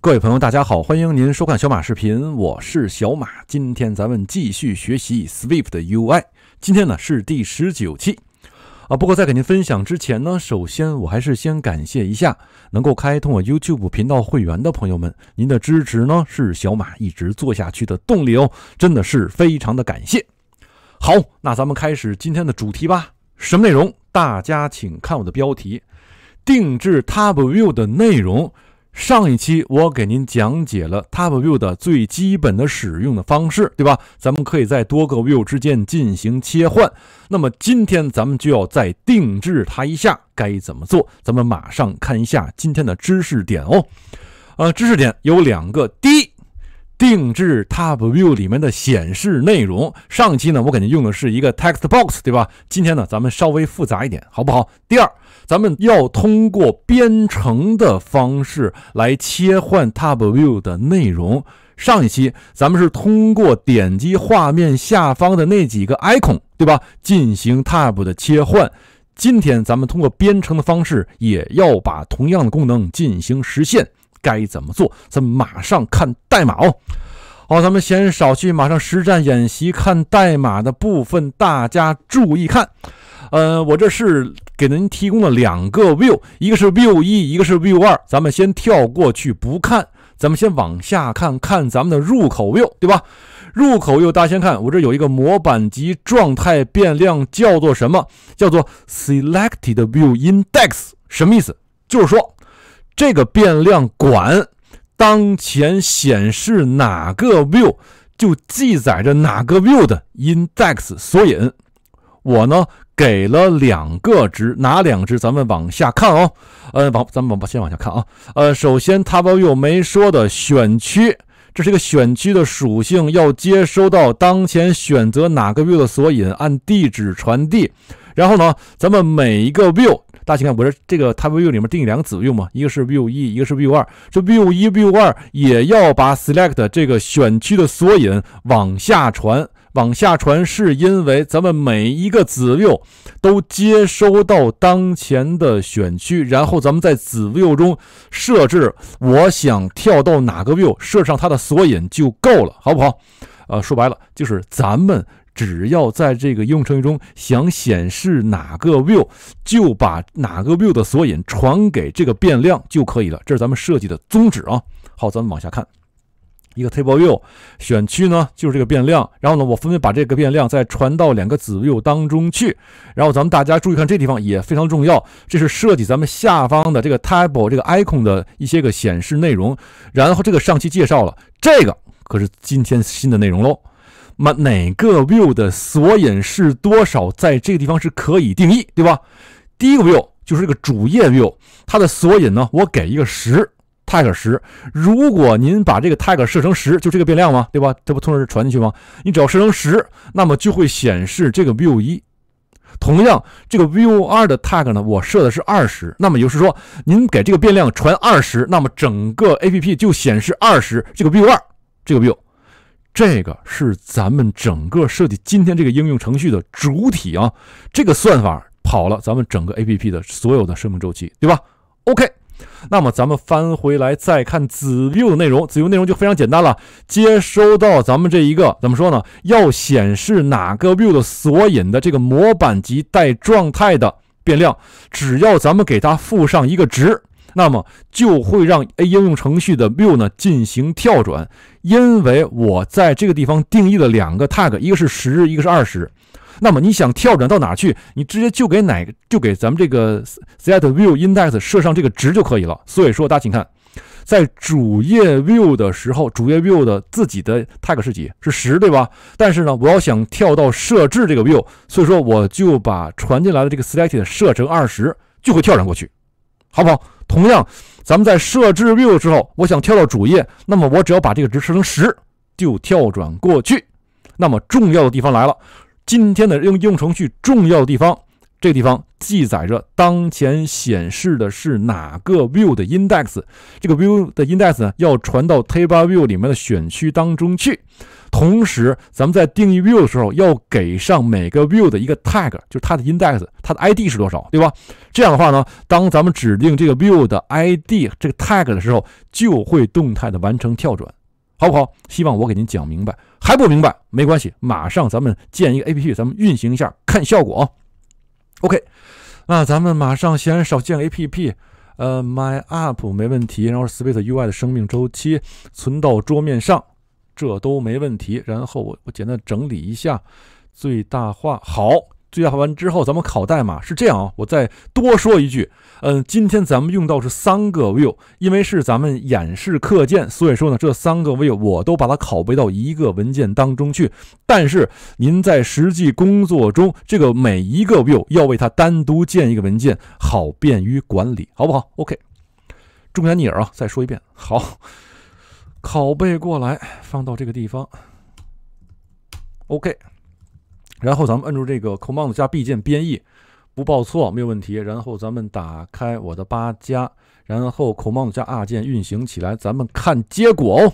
各位朋友，大家好，欢迎您收看小马视频，我是小马。今天咱们继续学习 Swift 的 UI，今天呢是第十九期啊。不过在给您分享之前呢，首先我还是先感谢一下能够开通我 YouTube 频道会员的朋友们，您的支持呢是小马一直做下去的动力哦，真的是非常的感谢。好，那咱们开始今天的主题吧。什么内容？大家请看我的标题：定制 Tab View 的内容。上一期我给您讲解了 t o p View 的最基本的使用的方式，对吧？咱们可以在多个 View 之间进行切换。那么今天咱们就要再定制它一下，该怎么做？咱们马上看一下今天的知识点哦。呃，知识点有两个。第一。定制 tab view 里面的显示内容。上期呢，我感觉用的是一个 text box，对吧？今天呢，咱们稍微复杂一点，好不好？第二，咱们要通过编程的方式来切换 tab view 的内容。上一期咱们是通过点击画面下方的那几个 icon，对吧？进行 tab 的切换。今天咱们通过编程的方式，也要把同样的功能进行实现。该怎么做？咱们马上看代码哦。好，咱们先少去，马上实战演习看代码的部分，大家注意看。呃，我这是给您提供了两个 view，一个是 view 一，一个是 view 二。咱们先跳过去不看，咱们先往下看看咱们的入口 view，对吧？入口 view 大家先看，我这有一个模板级状态变量叫做什么？叫做 selected view index，什么意思？就是说。这个变量管当前显示哪个 view，就记载着哪个 view 的 index 索引。我呢给了两个值，哪两个值？咱们往下看哦。呃，往咱们往先往下看啊。呃，首先 tab view 没说的选区，这是一个选区的属性，要接收到当前选择哪个 view 的索引，按地址传递。然后呢，咱们每一个 view。大家请看，我这这个 t a b e view 里面定义两个子 view 嘛，一个是 view 一，一个是 view 二。这 view 一、view 二也要把 select 这个选区的索引往下传，往下传，是因为咱们每一个子 view 都接收到当前的选区，然后咱们在子 view 中设置我想跳到哪个 view，设上它的索引就够了，好不好？呃，说白了就是咱们。只要在这个应用程序中想显示哪个 view，就把哪个 view 的索引传给这个变量就可以了。这是咱们设计的宗旨啊。好，咱们往下看，一个 table view 选区呢，就是这个变量。然后呢，我分别把这个变量再传到两个子 view 当中去。然后咱们大家注意看这地方也非常重要，这是设计咱们下方的这个 table 这个 icon 的一些个显示内容。然后这个上期介绍了，这个可是今天新的内容喽。那哪个 view 的索引是多少，在这个地方是可以定义，对吧？第一个 view 就是这个主页 view，它的索引呢，我给一个十，tag 十。如果您把这个 tag 设成十，就这个变量嘛，对吧？这不同时传进去吗？你只要设成十，那么就会显示这个 view 一。同样，这个 view 二的 tag 呢，我设的是二十。那么也就是说，您给这个变量传二十，那么整个 app 就显示二十这个 view 二，这个 view。这个是咱们整个设计今天这个应用程序的主体啊，这个算法跑了，咱们整个 A P P 的所有的生命周期，对吧？OK，那么咱们翻回来再看子 view 的内容，子 view 内容就非常简单了，接收到咱们这一个怎么说呢？要显示哪个 view 的索引的这个模板及带状态的变量，只要咱们给它附上一个值。那么就会让 a 应用程序的 view 呢进行跳转，因为我在这个地方定义了两个 tag，一个是十，一个是二十。那么你想跳转到哪去，你直接就给哪个就给咱们这个 s e t view index 设上这个值就可以了。所以说大家请看，在主页 view 的时候，主页 view 的自己的 tag 是几？是十，对吧？但是呢，我要想跳到设置这个 view，所以说我就把传进来的这个 selected 设成二十，就会跳转过去。好不好？同样，咱们在设置 view 的时候，我想跳到主页，那么我只要把这个值设成十，就跳转过去。那么重要的地方来了，今天的应应用程序重要的地方。这个地方记载着当前显示的是哪个 view 的 index，这个 view 的 index 呢要传到 table view 里面的选区当中去。同时，咱们在定义 view 的时候要给上每个 view 的一个 tag，就是它的 index，它的 id 是多少，对吧？这样的话呢，当咱们指定这个 view 的 id 这个 tag 的时候，就会动态的完成跳转，好不好？希望我给您讲明白。还不明白？没关系，马上咱们建一个 app，咱们运行一下看效果。OK，那咱们马上先少建 APP，呃，My App 没问题，然后 s p a c t UI 的生命周期存到桌面上，这都没问题。然后我我简单整理一下，最大化好。最后完之后，咱们考代码是这样啊。我再多说一句，嗯，今天咱们用到是三个 view，因为是咱们演示课件，所以说呢，这三个 view 我都把它拷贝到一个文件当中去。但是您在实际工作中，这个每一个 view 要为它单独建一个文件，好便于管理，好不好？OK，重言逆耳啊，再说一遍。好，拷贝过来，放到这个地方。OK。然后咱们摁住这个 Command 加 B 键编译，不报错，没有问题。然后咱们打开我的八加，然后 Command 加 R 键运行起来，咱们看结果。哦。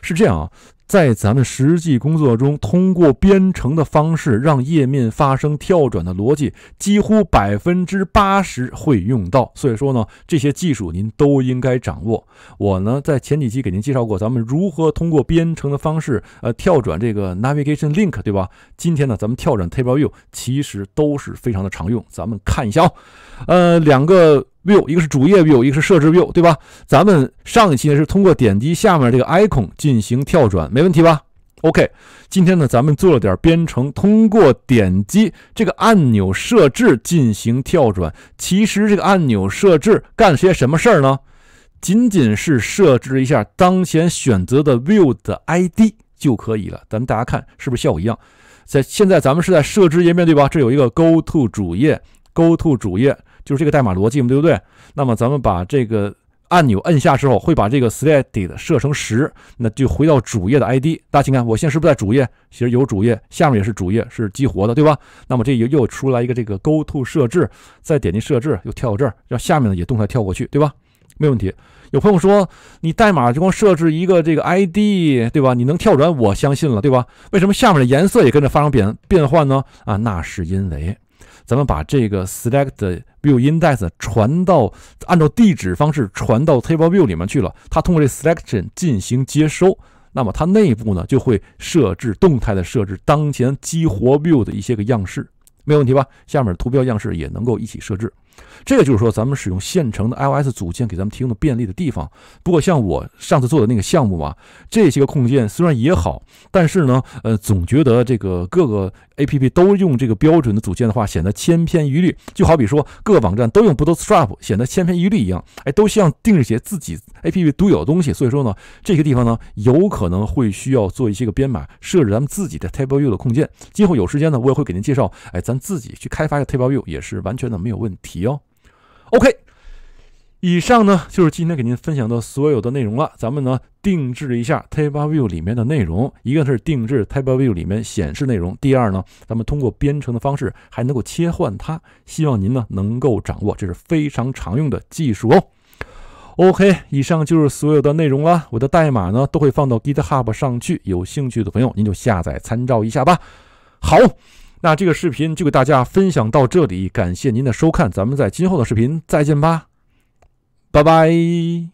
是这样啊。在咱们实际工作中，通过编程的方式让页面发生跳转的逻辑，几乎百分之八十会用到。所以说呢，这些技术您都应该掌握。我呢，在前几期给您介绍过，咱们如何通过编程的方式，呃，跳转这个 navigation link，对吧？今天呢，咱们跳转 table view，其实都是非常的常用。咱们看一下啊，呃，两个。view，一个是主页 view，一个是设置 view，对吧？咱们上一期呢是通过点击下面这个 icon 进行跳转，没问题吧？OK，今天呢咱们做了点编程，通过点击这个按钮设置进行跳转。其实这个按钮设置干些什么事儿呢？仅仅是设置一下当前选择的 view 的 ID 就可以了。咱们大家看是不是效果一样，在现在咱们是在设置页面对吧？这有一个 Go to 主页，Go to 主页。就是这个代码逻辑嘛，对不对？那么咱们把这个按钮摁下之后，会把这个 s t a t c 设成十，那就回到主页的 ID。大家请看，我现在是不是在主页？其实有主页下面也是主页，是激活的，对吧？那么这又又出来一个这个 go to 设置，再点击设置，又跳到这儿，让下面呢也动态跳过去，对吧？没问题。有朋友说，你代码就光设置一个这个 ID，对吧？你能跳转，我相信了，对吧？为什么下面的颜色也跟着发生变变换呢？啊，那是因为。咱们把这个 select view index 传到按照地址方式传到 table view 里面去了，它通过这 selection 进行接收，那么它内部呢就会设置动态的设置当前激活 view 的一些个样式，没有问题吧？下面图标样式也能够一起设置，这个就是说咱们使用现成的 iOS 组件给咱们提供的便利的地方。不过像我上次做的那个项目嘛，这些个控件虽然也好，但是呢，呃，总觉得这个各个。A P P 都用这个标准的组件的话，显得千篇一律，就好比说各个网站都用 Bootstrap，显得千篇一律一样。哎，都像定制些自己 A P P 独有的东西，所以说呢，这些地方呢，有可能会需要做一些个编码设置，咱们自己的 Table View 的控件。今后有时间呢，我也会给您介绍，哎，咱自己去开发一个 Table View 也是完全的没有问题哦。OK。以上呢就是今天给您分享的所有的内容了。咱们呢定制一下 Table View 里面的内容，一个是定制 Table View 里面显示内容，第二呢，咱们通过编程的方式还能够切换它。希望您呢能够掌握，这是非常常用的技术哦。OK，以上就是所有的内容了。我的代码呢都会放到 GitHub 上去，有兴趣的朋友您就下载参照一下吧。好，那这个视频就给大家分享到这里，感谢您的收看，咱们在今后的视频再见吧。拜拜。